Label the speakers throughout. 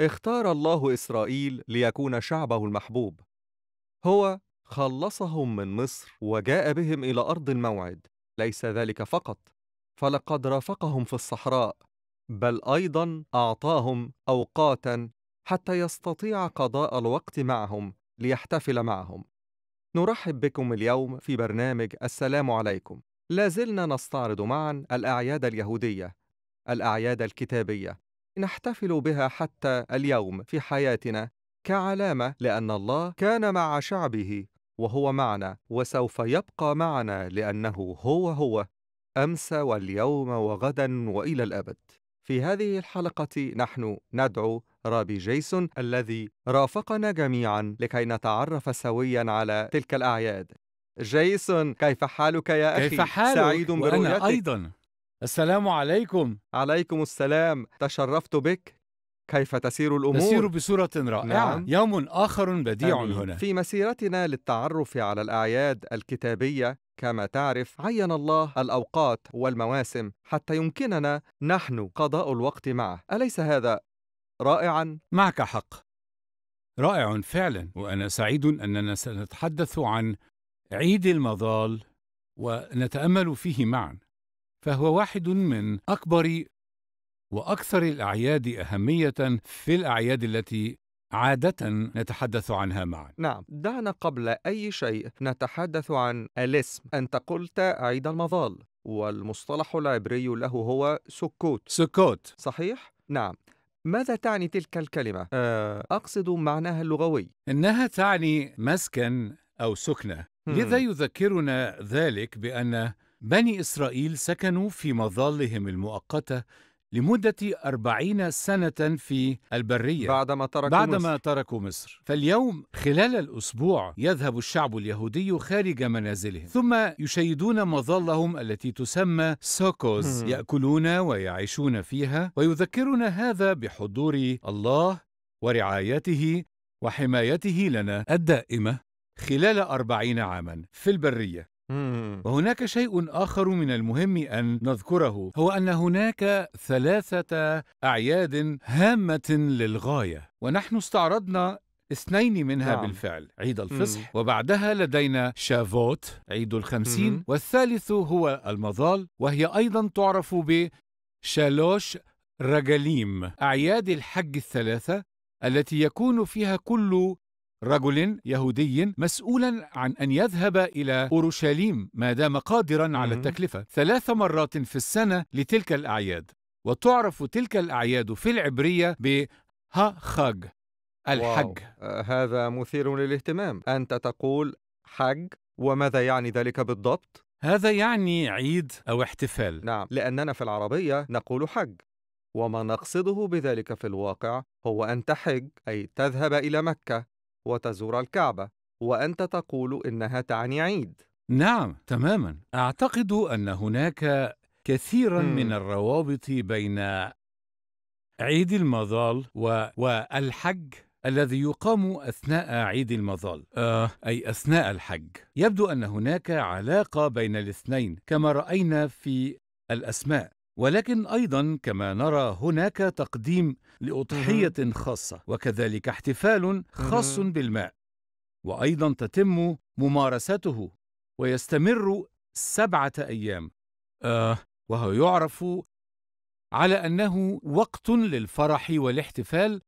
Speaker 1: اختار الله إسرائيل ليكون شعبه المحبوب. هو خلصهم من مصر وجاء بهم إلى أرض الموعد، ليس ذلك فقط، فلقد رافقهم في الصحراء، بل أيضا أعطاهم أوقاتا حتى يستطيع قضاء الوقت معهم ليحتفل معهم. نرحب بكم اليوم في برنامج السلام عليكم. لا زلنا نستعرض معا الأعياد اليهودية، الأعياد الكتابية، نحتفل بها حتى اليوم في حياتنا كعلامه لان الله كان مع شعبه وهو معنا وسوف يبقى معنا لانه هو هو امس واليوم وغدا والى الابد في هذه الحلقه نحن ندعو رابي جيسون الذي رافقنا جميعا لكي نتعرف سويا على تلك الاعياد جيسون كيف حالك يا اخي كيف حالك سعيد برؤيتك أيضا السلام عليكم عليكم السلام تشرفت بك كيف تسير الأمور؟ تسير بصورة رائعة نعم. يوم آخر بديع أمين. هنا في مسيرتنا للتعرف على الأعياد الكتابية كما تعرف عين الله الأوقات والمواسم حتى يمكننا نحن قضاء الوقت معه أليس هذا رائعا؟ معك حق رائع فعلا وأنا سعيد أننا
Speaker 2: سنتحدث عن عيد المظال ونتأمل فيه معا فهو واحد من اكبر واكثر الاعياد اهميه في الاعياد التي عادة نتحدث عنها معا.
Speaker 1: نعم، دعنا قبل أي شيء نتحدث عن الاسم. أنت قلت عيد المظال، والمصطلح العبري له هو سكوت. سكوت. صحيح؟ نعم. ماذا تعني تلك الكلمة؟ أه، أقصد معناها اللغوي. إنها تعني مسكن أو سكنة. لذا
Speaker 2: يذكرنا ذلك بأن بني إسرائيل سكنوا في مظالهم المؤقتة لمدة أربعين سنة في البرية بعدما تركوا, بعدما مصر. تركوا مصر فاليوم خلال الأسبوع يذهب الشعب اليهودي خارج منازلهم ثم يشيدون مظلهم التي تسمى سوكوز يأكلون ويعيشون فيها ويذكرنا هذا بحضور الله ورعايته وحمايته لنا الدائمة خلال أربعين عاما في البرية وهناك شيء آخر من المهم أن نذكره هو أن هناك ثلاثة أعياد هامة للغاية ونحن استعرضنا اثنين منها نعم. بالفعل عيد الفصح مم. وبعدها لدينا شافوت عيد الخمسين مم. والثالث هو المظال وهي أيضا تعرف بشالوش رجليم أعياد الحج الثلاثة التي يكون فيها كل رجل يهودي مسؤولا عن ان يذهب الى اورشليم ما دام قادرا على التكلفه ثلاث مرات في السنه لتلك الاعياد وتعرف تلك الاعياد في العبريه
Speaker 1: ب خاج الحج آه، هذا مثير للاهتمام انت تقول حج وماذا يعني ذلك بالضبط هذا يعني عيد او احتفال نعم لاننا في العربيه نقول حج وما نقصده بذلك في الواقع هو أن تحج أي تذهب إلى مكة وتزور الكعبة وأنت تقول إنها تعني عيد نعم تماما أعتقد أن
Speaker 2: هناك كثيرا مم. من الروابط بين عيد المظال و... والحج الذي يقام أثناء عيد المظال آه، أي أثناء الحج يبدو أن هناك علاقة بين الاثنين كما رأينا في الأسماء ولكن أيضا كما نرى هناك تقديم لأضحية خاصة وكذلك احتفال خاص بالماء وأيضا تتم ممارسته ويستمر سبعة أيام آه وهو يعرف على أنه وقت للفرح والاحتفال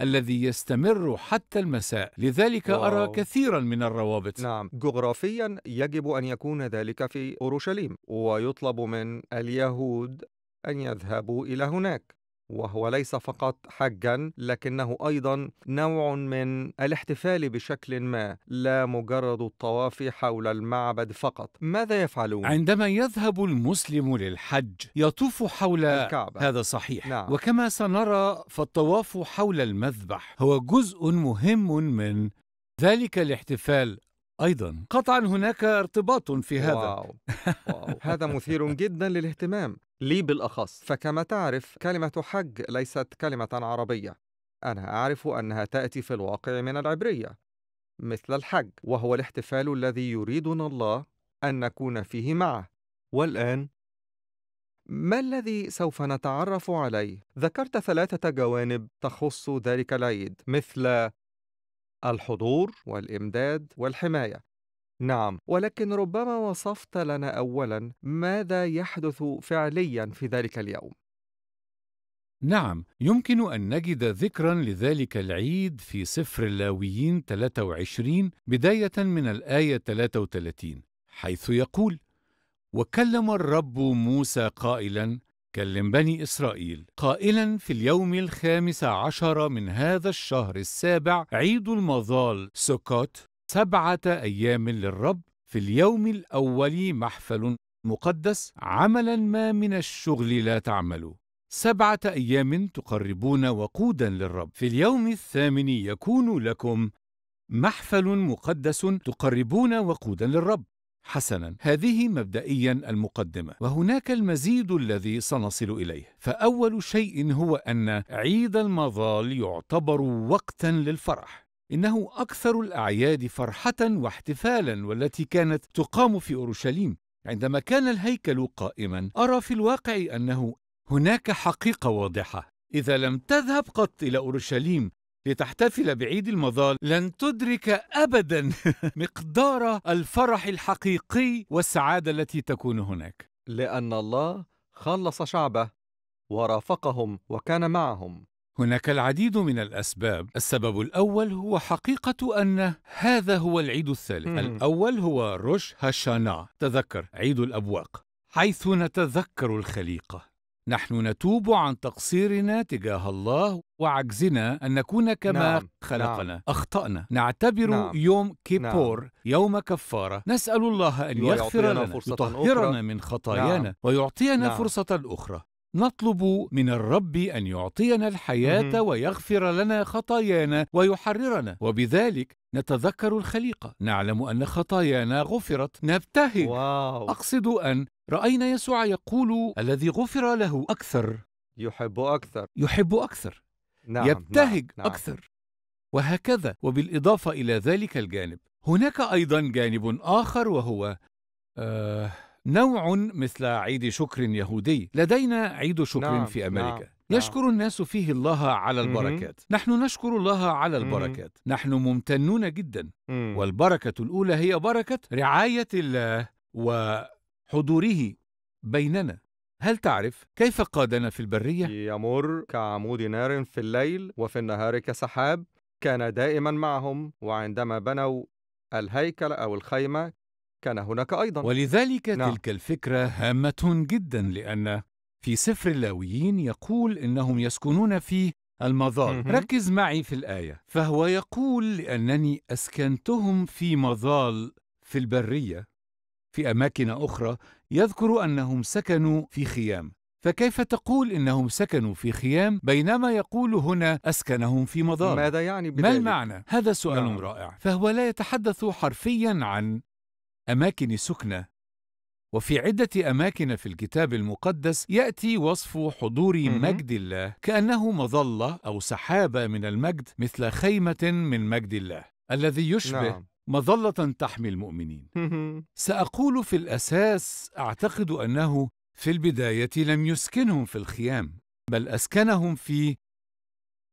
Speaker 2: الذي يستمر حتى
Speaker 1: المساء لذلك واو. أرى كثيرا من الروابط نعم جغرافيا يجب أن يكون ذلك في أورشليم ويطلب من اليهود أن يذهبوا إلى هناك وهو ليس فقط حجا لكنه ايضا نوع من الاحتفال بشكل ما لا مجرد الطواف حول المعبد فقط ماذا يفعلون
Speaker 2: عندما يذهب المسلم للحج يطوف حول الكعبة. هذا صحيح نعم. وكما سنرى فالطواف حول المذبح هو جزء مهم من ذلك الاحتفال
Speaker 1: ايضا قطعا هناك ارتباط في هذا واو. واو. هذا مثير جدا للاهتمام لي بالأخص فكما تعرف كلمة حج ليست كلمة عربية أنا أعرف أنها تأتي في الواقع من العبرية مثل الحج وهو الاحتفال الذي يريدنا الله أن نكون فيه معه والآن ما الذي سوف نتعرف عليه؟ ذكرت ثلاثة جوانب تخص ذلك العيد مثل الحضور والإمداد والحماية نعم ولكن ربما وصفت لنا اولا ماذا يحدث فعليا في ذلك اليوم نعم يمكن أن
Speaker 2: نجد ذكرا لذلك العيد في سفر اللاويين 23 بداية من الآية 33 حيث يقول وكلم الرب موسى قائلا كلم بني إسرائيل قائلا في اليوم الخامس عشر من هذا الشهر السابع عيد المظال سكوت سبعة أيام للرب في اليوم الأول محفل مقدس عملا ما من الشغل لا تعملوا سبعة أيام تقربون وقودا للرب في اليوم الثامن يكون لكم محفل مقدس تقربون وقودا للرب حسنا هذه مبدئيا المقدمه وهناك المزيد الذي سنصل اليه فاول شيء هو ان عيد المظال يعتبر وقتا للفرح إنه أكثر الأعياد فرحة واحتفالا والتي كانت تقام في أورشليم عندما كان الهيكل قائما أرى في الواقع أنه هناك حقيقة واضحة إذا لم تذهب قط إلى أورشليم لتحتفل بعيد المظال لن تدرك أبدا
Speaker 1: مقدار الفرح الحقيقي والسعادة التي تكون هناك لأن الله خلص شعبه ورافقهم وكان معهم هناك
Speaker 2: العديد من الأسباب السبب الأول هو حقيقة أن هذا هو العيد الثالث مم. الأول هو روش هاشانا تذكر عيد الأبواق حيث نتذكر الخليقة نحن نتوب عن تقصيرنا تجاه الله وعجزنا أن نكون كما نعم. خلقنا نعم. أخطأنا نعتبر نعم. يوم نعم. كيبور نعم. يوم كفارة نسأل الله أن يغفر لنا يطهرنا أخرى. من نعم. خطايانا نعم. ويعطينا نعم. فرصة أخرى نطلب من الرب ان يعطينا الحياه ويغفر لنا خطايانا ويحررنا وبذلك نتذكر الخليقه نعلم ان خطايانا غفرت نبتهج واو. اقصد ان راينا يسوع يقول الذي غفر له اكثر يحب اكثر يحب اكثر نعم يبتهج نعم. نعم. اكثر وهكذا وبالاضافه الى ذلك الجانب هناك ايضا جانب اخر وهو آه نوع مثل عيد شكر يهودي لدينا عيد شكر نعم. في أمريكا نعم. نعم. يشكر الناس فيه الله على البركات نحن نشكر الله على البركات نحن ممتنون جدا والبركة الأولى هي بركة رعاية الله وحضوره
Speaker 1: بيننا هل تعرف كيف قادنا في البرية؟ يمر كعمود نار في الليل وفي النهار كسحاب كان دائما معهم وعندما بنوا الهيكل أو الخيمة كان هناك أيضا
Speaker 2: ولذلك نعم. تلك الفكرة هامة جدا لأن في سفر اللاويين يقول إنهم يسكنون في المظال ركز معي في الآية فهو يقول لأنني أسكنتهم في مظال في البرية في أماكن أخرى يذكر أنهم سكنوا في خيام فكيف تقول إنهم سكنوا في خيام بينما يقول هنا أسكنهم في مظال ماذا يعني بذلك؟ ما المعنى؟ هذا سؤال نعم. رائع فهو لا يتحدث حرفيا عن أماكن سكنة وفي عدة أماكن في الكتاب المقدس يأتي وصف حضور مجد الله كأنه مظلة أو سحابة من المجد مثل خيمة من مجد الله الذي يشبه نعم. مظلة تحمي المؤمنين. سأقول في الأساس أعتقد أنه في البداية لم يسكنهم في الخيام، بل أسكنهم في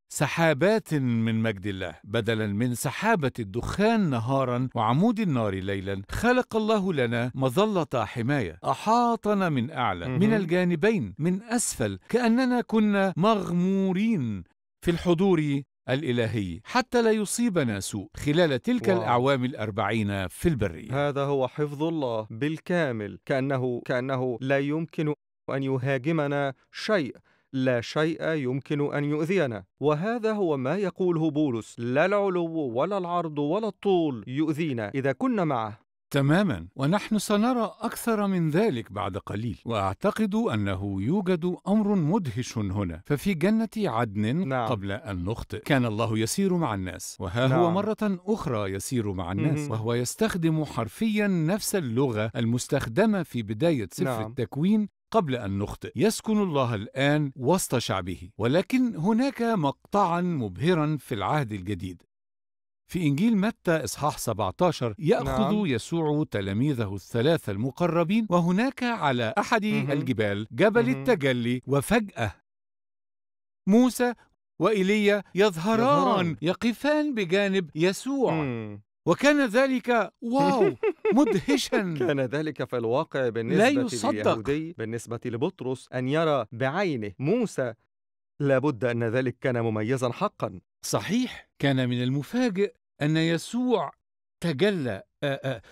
Speaker 2: سحابات من مجد الله بدلا من سحابة الدخان نهارا وعمود النار ليلا خلق الله لنا مظلة حماية أحاطنا من أعلى من الجانبين من أسفل كأننا كنا مغمورين في الحضور الإلهي حتى لا يصيبنا سوء خلال تلك واو. الأعوام الأربعين في البرية
Speaker 1: هذا هو حفظ الله بالكامل كأنه, كأنه لا يمكن أن يهاجمنا شيء لا شيء يمكن أن يؤذينا وهذا هو ما يقوله بولس لا العلو ولا العرض ولا الطول يؤذينا إذا كنا معه تماما ونحن سنرى اكثر من ذلك بعد قليل
Speaker 2: واعتقد انه يوجد امر مدهش هنا ففي جنه عدن نعم. قبل ان نخطئ كان الله يسير مع الناس وها نعم. هو مره اخرى يسير مع الناس مم. وهو يستخدم حرفيا نفس اللغه المستخدمه في بدايه سفر نعم. التكوين قبل أن نخطئ يسكن الله الآن وسط شعبه ولكن هناك مقطعا مبهرا في العهد الجديد في إنجيل متى إصحاح 17 يأخذ نعم. يسوع تلاميذه الثلاثة المقربين وهناك على أحد مهم. الجبال جبل مهم. التجلي وفجأة موسى وإيليا يظهران يقفان بجانب يسوع مم. وكان ذلك
Speaker 1: واو مدهشا كان ذلك في الواقع بالنسبة لا يصدق. لليهودي بالنسبة لبطرس أن يرى بعينه موسى لابد أن ذلك كان مميزا حقا صحيح كان من المفاجئ أن يسوع تجلى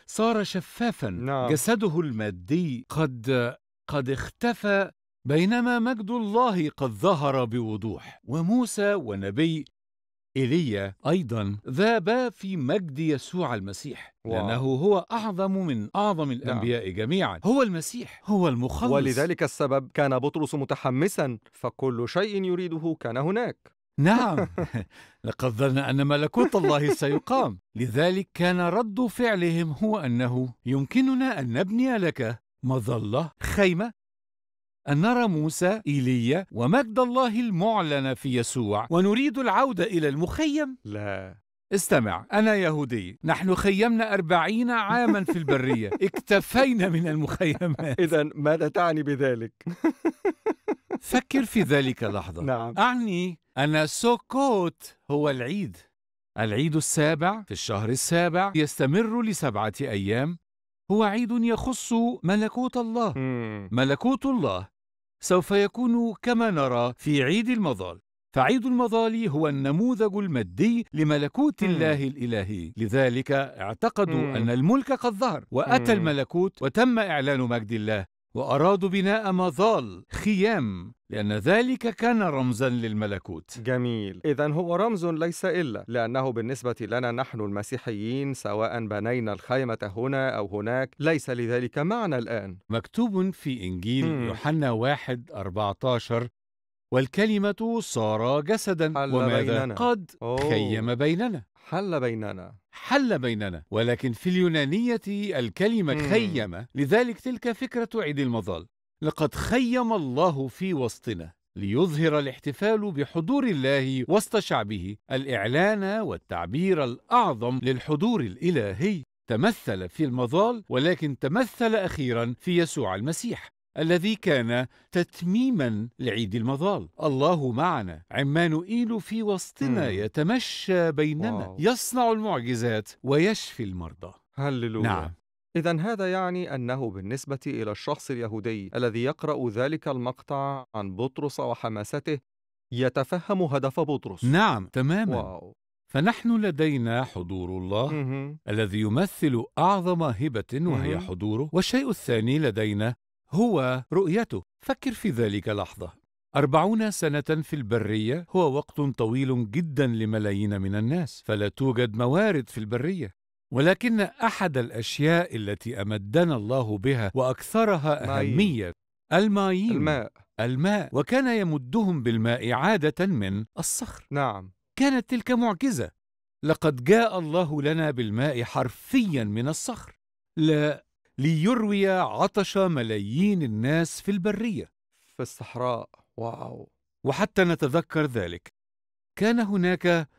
Speaker 2: صار شفافا نعم. جسده المادي قد قد اختفى بينما مجد الله قد ظهر بوضوح وموسى ونبي إيليا أيضا ذابا في مجد يسوع المسيح
Speaker 1: واو. لأنه هو أعظم من أعظم نعم. الأنبياء نعم. جميعا هو المسيح هو المخلص ولذلك السبب كان بطرس متحمسا فكل شيء يريده كان هناك نعم لقد ظن ان ملكوت الله سيقام لذلك كان رد
Speaker 2: فعلهم هو انه يمكننا ان نبني لك مظله خيمه أن نرى موسى، إيليا، ومجد الله المعلن في يسوع، ونريد العودة إلى المخيم؟ لا استمع أنا يهودي نحن خيمنا أربعين عاما في البرية اكتفينا من المخيمات إذا ماذا تعني بذلك؟ فكر في ذلك لحظة نعم. أعني أن سوكوت هو العيد العيد السابع في الشهر السابع يستمر لسبعة أيام هو عيد يخص ملكوت الله ملكوت الله سوف يكون كما نرى في عيد المظال فعيد المظال هو النموذج المادي لملكوت الله الإلهي لذلك اعتقدوا أن الملك قد ظهر وأتى الملكوت وتم إعلان مجد الله وأرادوا بناء
Speaker 1: مظال خيام لأن ذلك كان رمزا للملكوت جميل إذا هو رمز ليس إلا لأنه بالنسبة لنا نحن المسيحيين سواء بنينا الخيمة هنا أو هناك ليس لذلك معنى الآن مكتوب في إنجيل يوحنا واحد 14 والكلمة صار جسدا حل وماذا بيننا. قد خيم
Speaker 2: بيننا حل بيننا حل بيننا ولكن في اليونانية الكلمة مم. خيم لذلك تلك فكرة عيد المظال لقد خيم الله في وسطنا ليظهر الاحتفال بحضور الله وسط شعبه الإعلان والتعبير الأعظم للحضور الإلهي تمثل في المظال ولكن تمثل أخيرا في يسوع المسيح الذي كان تتميما لعيد المظال الله معنا عمانوئيل في
Speaker 1: وسطنا يتمشى بيننا واو. يصنع المعجزات ويشفي المرضى هللويا نعم إذا هذا يعني أنه بالنسبة إلى الشخص اليهودي الذي يقرأ ذلك المقطع عن بطرس وحماسته يتفهم هدف بطرس
Speaker 2: نعم تماما واو. فنحن لدينا حضور الله مه. الذي يمثل أعظم هبة وهي مه. حضوره والشيء الثاني لدينا هو رؤيته فكر في ذلك لحظة أربعون سنة في البرية هو وقت طويل جدا لملايين من الناس فلا توجد موارد في البرية ولكن أحد الأشياء التي أمدنا الله بها وأكثرها أهمية المايين الماء الماء وكان يمدهم بالماء عادة من الصخر نعم كانت تلك معجزة لقد جاء الله لنا بالماء حرفيا من الصخر لا ليروي عطش ملايين الناس في البرية في الصحراء واو وحتى نتذكر ذلك كان هناك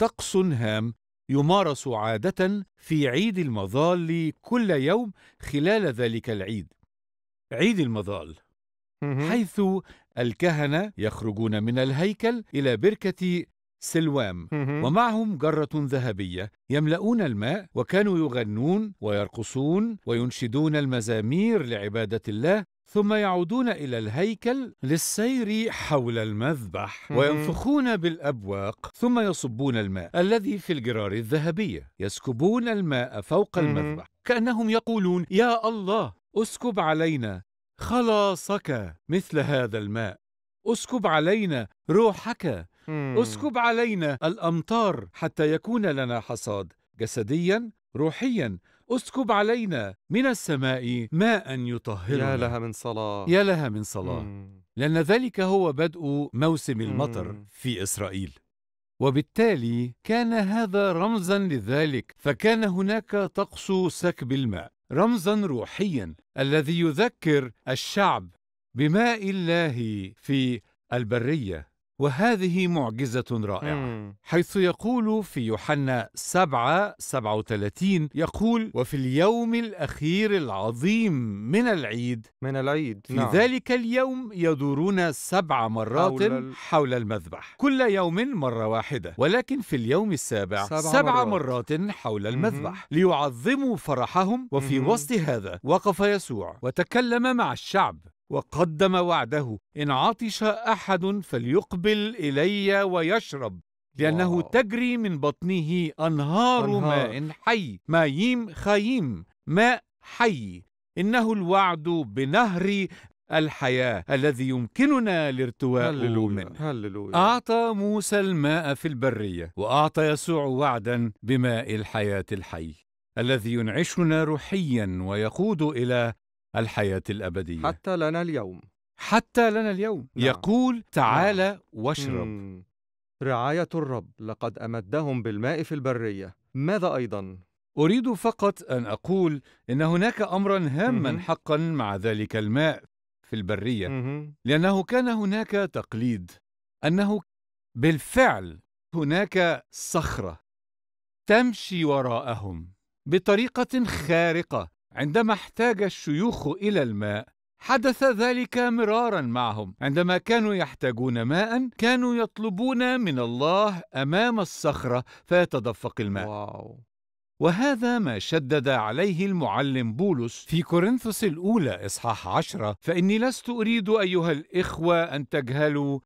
Speaker 2: طقس هام يمارس عادة في عيد المظال كل يوم خلال ذلك العيد عيد المظال حيث الكهنة يخرجون من الهيكل إلى بركة سلوام ومعهم جرة ذهبية يملؤون الماء وكانوا يغنون ويرقصون وينشدون المزامير لعبادة الله ثم يعودون إلى الهيكل للسير حول المذبح وينفخون بالأبواق ثم يصبون الماء الذي في الجرار الذهبية يسكبون الماء فوق المذبح كأنهم يقولون يا الله اسكب علينا خلاصك مثل هذا الماء اسكب علينا روحك اسكب علينا الامطار حتى يكون لنا حصاد جسديا روحيا اسكب علينا من السماء ماء يطهرنا يا لها من صلاة يا لها من صلاة مم. لأن ذلك هو بدء موسم المطر مم. في إسرائيل وبالتالي كان هذا رمزا لذلك فكان هناك طقس سكب الماء رمزا روحيا الذي يذكر الشعب بماء الله في البرية وهذه معجزة رائعة مم. حيث يقول في يوحنا 7 37 يقول وفي اليوم الأخير العظيم من العيد من العيد في نعم. ذلك اليوم يدورون سبع مرات حول, حول المذبح كل يوم مرة واحدة ولكن في اليوم السابع سبع, سبع مرات. مرات حول المذبح مم. ليعظموا فرحهم وفي مم. وسط هذا وقف يسوع وتكلم مع الشعب وقدم وعده إن عطش أحد فليقبل إلي ويشرب لأنه واو. تجري من بطنه أنهار, أنهار ماء حي مايم خايم ماء حي إنه الوعد بنهر الحياة الذي يمكننا الارتواء هللويا. منه هللويا. أعطى موسى الماء في البرية وأعطى يسوع وعدا بماء الحياة الحي الذي ينعشنا روحيا ويقود إلى الحياة الأبدية
Speaker 1: حتى لنا اليوم حتى لنا اليوم نعم. يقول تعال نعم. واشرب مم. رعاية الرب لقد أمدهم بالماء في البرية ماذا أيضا؟ أريد فقط أن أقول إن هناك أمرا هاما مم. حقا مع ذلك الماء
Speaker 2: في البرية مم. لأنه كان هناك تقليد أنه بالفعل هناك صخرة تمشي وراءهم بطريقة خارقة عندما احتاج الشيوخ إلى الماء حدث ذلك مرارا معهم عندما كانوا يحتاجون ماء كانوا يطلبون من الله امام الصخره فيتدفق الماء واو. وهذا ما شدد عليه المعلم بولس في كورنثوس الاولى اصحاح عشرة فاني لست اريد ايها الاخوه ان تجهلوا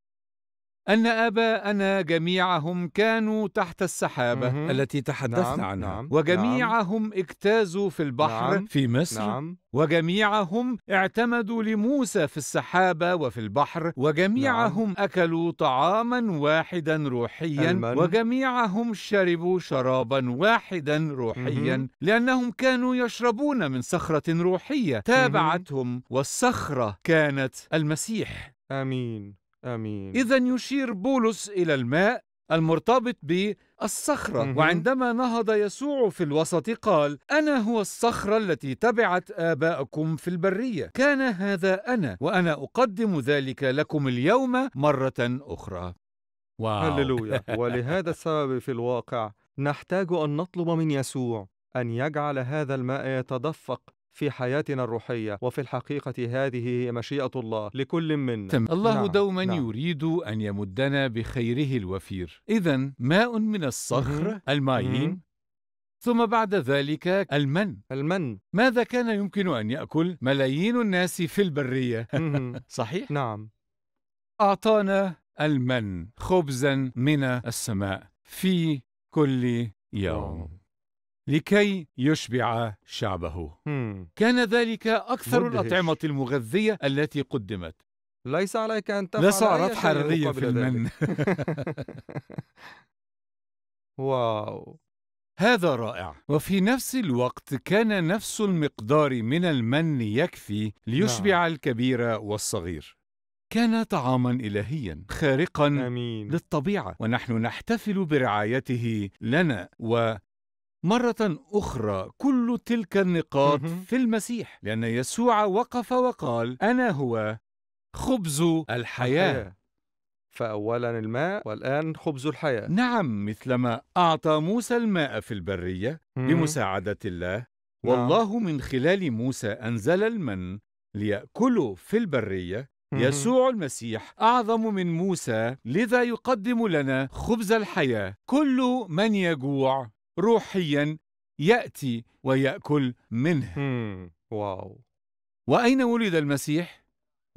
Speaker 2: أن آباءنا جميعهم كانوا تحت السحابة مهم. التي تحدثنا نعم. عنها نعم. وجميعهم نعم. اجتازوا في البحر نعم. في مصر نعم. وجميعهم اعتمدوا لموسى في السحابة وفي البحر وجميعهم نعم. أكلوا طعاما واحدا روحيا المن. وجميعهم شربوا شرابا واحدا روحيا مهم. لأنهم كانوا يشربون من صخرة روحية تابعتهم والصخرة كانت المسيح آمين آمين إذا يشير بولس إلى الماء المرتبط بالصخرة مم. وعندما نهض يسوع في الوسط قال أنا هو الصخرة التي تبعت آباءكم في البرية كان هذا
Speaker 1: أنا وأنا أقدم ذلك لكم اليوم مرة أخرى واو. هللويا ولهذا السبب في الواقع نحتاج أن نطلب من يسوع أن يجعل هذا الماء يتدفق في حياتنا الروحية وفي الحقيقة هذه هي مشيئة الله لكل منا تم. الله نعم. دوما نعم.
Speaker 2: يريد أن يمدنا بخيره الوفير إذا ماء من الصخر المايين ثم بعد ذلك المن المن ماذا كان يمكن أن يأكل ملايين الناس في البرية صحيح؟ نعم أعطانا المن خبزا من السماء في كل يوم لكي يشبع شعبه كان ذلك أكثر الأطعمة المغذية
Speaker 1: التي قدمت ليس عليك أن تفعل لا سعرات حرارية في المن واو هذا رائع وفي
Speaker 2: نفس الوقت كان نفس المقدار من المن يكفي ليشبع نعم. الكبير والصغير كان طعاما إلهيا خارقا أمين. للطبيعة ونحن نحتفل برعايته لنا و مرة أخرى كل تلك النقاط في المسيح لأن يسوع وقف وقال أنا هو خبز الحياة, الحياة. فأولا الماء والآن خبز الحياة نعم مثلما أعطى موسى الماء في البرية بمساعدة الله نعم. والله من خلال موسى أنزل المن ليأكلوا في البرية يسوع المسيح أعظم من موسى لذا يقدم لنا خبز الحياة كل من يجوع روحيا يأتي
Speaker 1: ويأكل منه واو وأين ولد المسيح؟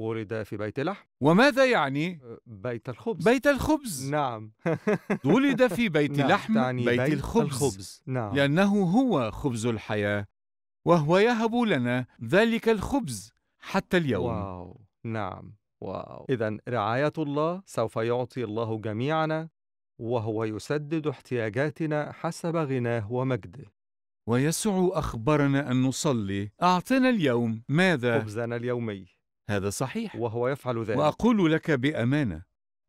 Speaker 1: ولد في بيت لحم وماذا يعني؟ أه، بيت الخبز بيت الخبز نعم ولد في بيت نعم. لحم تعني بيت, بيت الخبز. الخبز نعم
Speaker 2: لأنه هو
Speaker 1: خبز الحياة وهو يهب لنا ذلك الخبز حتى اليوم واو نعم واو إذا رعاية الله سوف يعطي الله جميعنا وهو يسدد احتياجاتنا حسب غناه ومجده ويسوع أخبرنا أن نصلي أعطنا اليوم ماذا؟ خبزنا اليومي
Speaker 2: هذا صحيح وهو يفعل ذلك وأقول لك بأمانة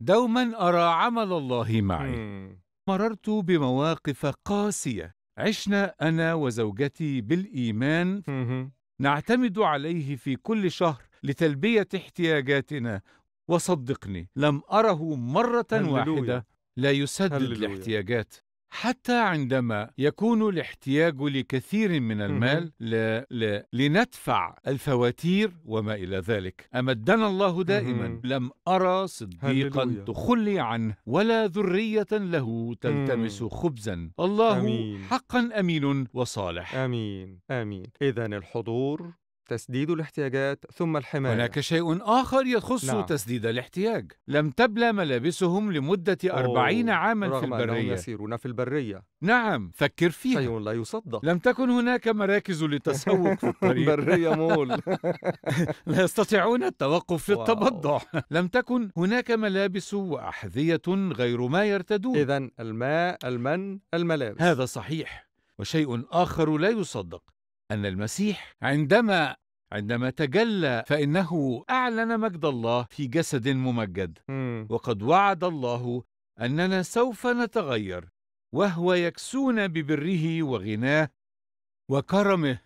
Speaker 2: دوما أرى عمل الله معي مم. مررت بمواقف قاسية عشنا أنا وزوجتي بالإيمان مم. نعتمد عليه في كل شهر لتلبية احتياجاتنا وصدقني لم أره مرة واحدة لا يسدد الاحتياجات حتى عندما يكون الاحتياج لكثير من المال ل... ل... لندفع الفواتير وما إلى ذلك أمدنا الله دائما لم أرى صديقا تخلي عنه ولا ذرية له تلتمس خبزا الله أمين.
Speaker 1: حقا أمين وصالح آمين آمين إذا الحضور تسديد الاحتياجات ثم الحماية
Speaker 2: هناك شيء آخر يخص نعم. تسديد الاحتياج لم تبلى ملابسهم لمدة أربعين عاما رغم في البرية أنهم
Speaker 1: يسيرون في البرية نعم فكر فيها شيء لا يصدق لم تكن هناك مراكز للتسوق في الطريق البريه مول لا يستطيعون
Speaker 2: التوقف في التبضع لم تكن هناك ملابس وأحذية غير ما يرتدون إذا الماء المن الملابس هذا صحيح وشيء آخر لا يصدق أن المسيح عندما عندما تجلى فإنه أعلن مجد الله في جسد ممجد م. وقد وعد الله أننا سوف نتغير وهو يكسونا ببره وغناه وكرمه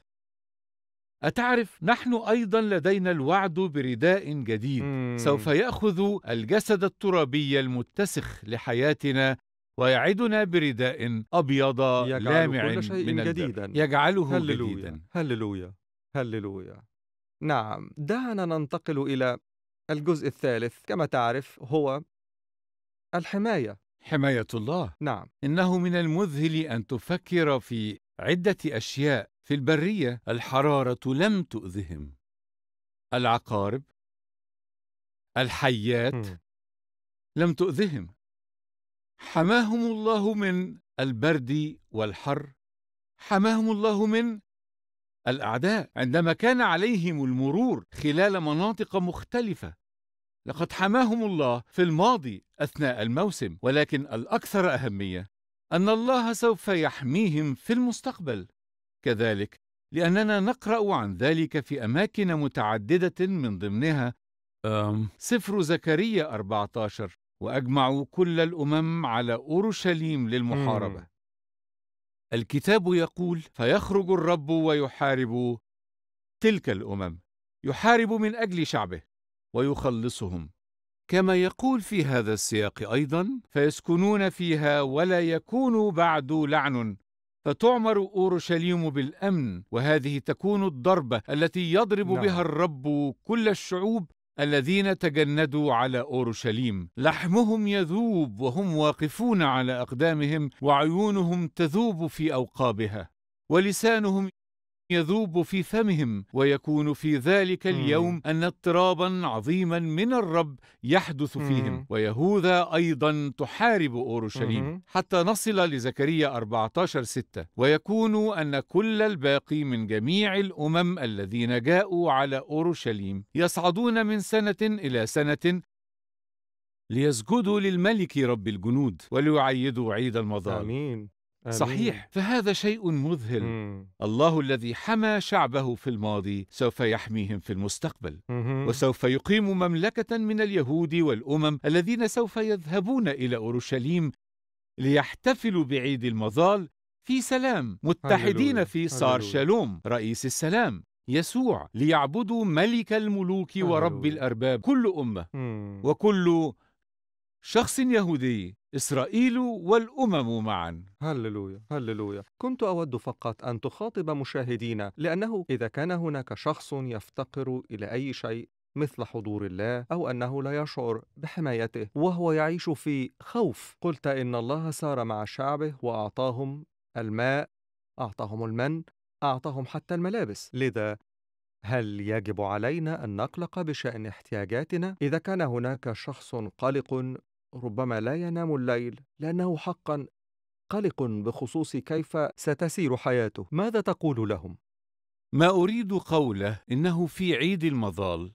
Speaker 2: أتعرف نحن أيضا لدينا الوعد برداء جديد سوف يأخذ الجسد الترابي المتسخ لحياتنا ويعدنا برداء أبيض لامع كل شيء من جديدا
Speaker 1: يجعله هللويا. جديدا هللويا هللويا نعم دعنا ننتقل إلى الجزء الثالث كما تعرف هو الحماية حماية الله نعم إنه من المذهل أن تفكر في عدة
Speaker 2: أشياء في البرية الحرارة لم تؤذهم العقارب الحيات م. لم تؤذهم حماهم الله من البرد والحر حماهم الله من الاعداء عندما كان عليهم المرور خلال مناطق مختلفه لقد حماهم الله في الماضي اثناء الموسم ولكن الاكثر اهميه ان الله سوف يحميهم في المستقبل كذلك لاننا نقرا عن ذلك في اماكن متعدده من ضمنها سفر زكريا 14 وأجمعوا كل الأمم على أورشليم للمحاربة. الكتاب يقول: فيخرج الرب ويحارب تلك الأمم، يحارب من أجل شعبه ويخلصهم. كما يقول في هذا السياق أيضا: فيسكنون فيها ولا يكون بعد لعن فتعمر اورشليم بالامن وهذه تكون الضربه التي يضرب نعم. بها الرب كل الشعوب الذين تجندوا على اورشليم لحمهم يذوب وهم واقفون على اقدامهم وعيونهم تذوب في اوقابها ولسانهم يذوب في فمهم ويكون في ذلك اليوم أن اضطرابا عظيما من الرب يحدث فيهم ويهوذا أيضا تحارب أورشليم حتى نصل لزكريا 14 6 ويكون أن كل الباقي من جميع الأمم الذين جاءوا على أورشليم يصعدون من سنة إلى سنة ليسجدوا للملك رب الجنود وليعيدوا عيد المظالم آمين آمين. صحيح فهذا شيء مذهل مم. الله الذي حمى شعبه في الماضي سوف يحميهم في المستقبل مم. وسوف يقيم مملكه من اليهود والامم الذين سوف يذهبون الى اورشليم ليحتفلوا بعيد المظال في سلام متحدين في صار شالوم رئيس السلام يسوع ليعبدوا ملك الملوك ورب الارباب كل امه مم. وكل شخص يهودي
Speaker 1: إسرائيل والأمم معا هللويا هللويا كنت أود فقط أن تخاطب مشاهدينا لأنه إذا كان هناك شخص يفتقر إلى أي شيء مثل حضور الله او انه لا يشعر بحمايته وهو يعيش في خوف قلت ان الله سار مع شعبه واعطاهم الماء اعطاهم المن اعطاهم حتى الملابس لذا هل يجب علينا ان نقلق بشان احتياجاتنا اذا كان هناك شخص قلق ربما لا ينام الليل لأنه حقا قلق بخصوص كيف ستسير حياته ماذا تقول لهم ما أريد قوله إنه في عيد المظال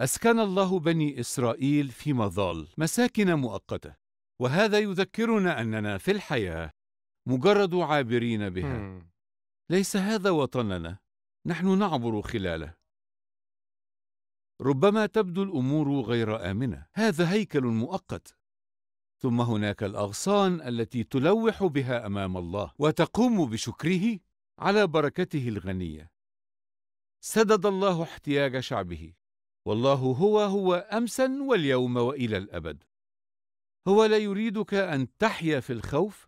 Speaker 2: أسكن الله بني إسرائيل في مظال مساكن مؤقتة وهذا يذكرنا أننا في الحياة مجرد عابرين بها ليس هذا وطننا نحن نعبر خلاله ربما تبدو الأمور غير آمنة هذا هيكل مؤقت ثم هناك الاغصان التي تلوح بها امام الله وتقوم بشكره على بركته الغنيه سدد الله احتياج شعبه والله هو هو امسا واليوم والى الابد هو لا يريدك ان تحيا في الخوف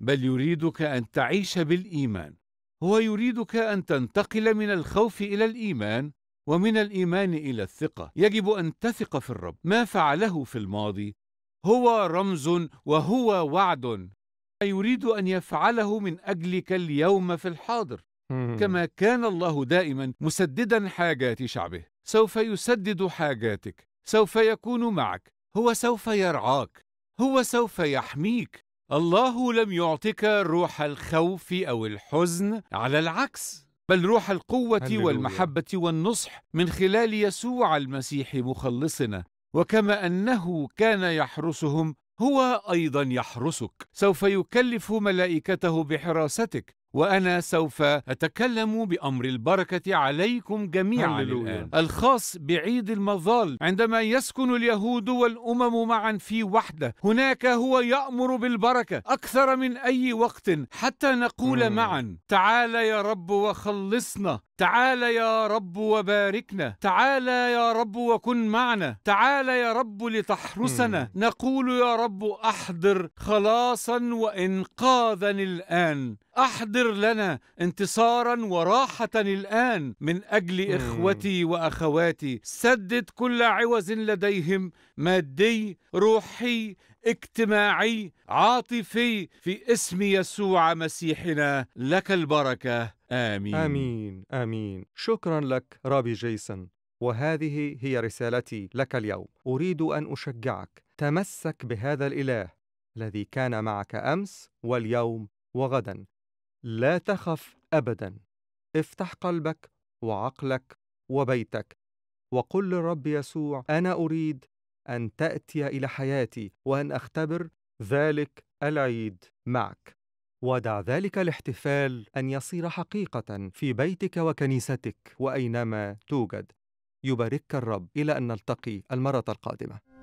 Speaker 2: بل يريدك ان تعيش بالايمان هو يريدك ان تنتقل من الخوف الى الايمان ومن الايمان الى الثقه يجب ان تثق في الرب ما فعله في الماضي هو رمز وهو وعد يريد ان يفعله من اجلك اليوم في الحاضر كما كان الله دائما مسددا حاجات شعبه سوف يسدد حاجاتك سوف يكون معك هو سوف يرعاك هو سوف يحميك الله لم يعطك روح الخوف او الحزن على العكس بل روح القوه والمحبه والنصح من خلال يسوع المسيح مخلصنا وكما انه كان يحرسهم هو ايضا يحرسك سوف يكلف ملائكته بحراستك وانا سوف اتكلم بامر البركه عليكم جميعا الان الخاص بعيد المظال عندما يسكن اليهود والامم معا في وحده هناك هو يامر بالبركه اكثر من اي وقت حتى نقول معا تعال يا رب وخلصنا تعال يا رب وباركنا تعال يا رب وكن معنا تعال يا رب لتحرسنا مم. نقول يا رب أحضر خلاصا وإنقاذا الآن أحضر لنا انتصارا وراحة الآن من أجل إخوتي وأخواتي سدد كل عوز لديهم مادي روحي اجتماعي عاطفي في اسم يسوع مسيحنا لك البركه
Speaker 1: امين امين امين شكرا لك رابي جيسون وهذه هي رسالتي لك اليوم اريد ان اشجعك تمسك بهذا الاله الذي كان معك امس واليوم وغدا لا تخف ابدا افتح قلبك وعقلك وبيتك وقل للرب يسوع انا اريد ان تاتي الى حياتي وان اختبر ذلك العيد معك ودع ذلك الاحتفال ان يصير حقيقه في بيتك وكنيستك واينما توجد يباركك الرب الى ان نلتقي المره القادمه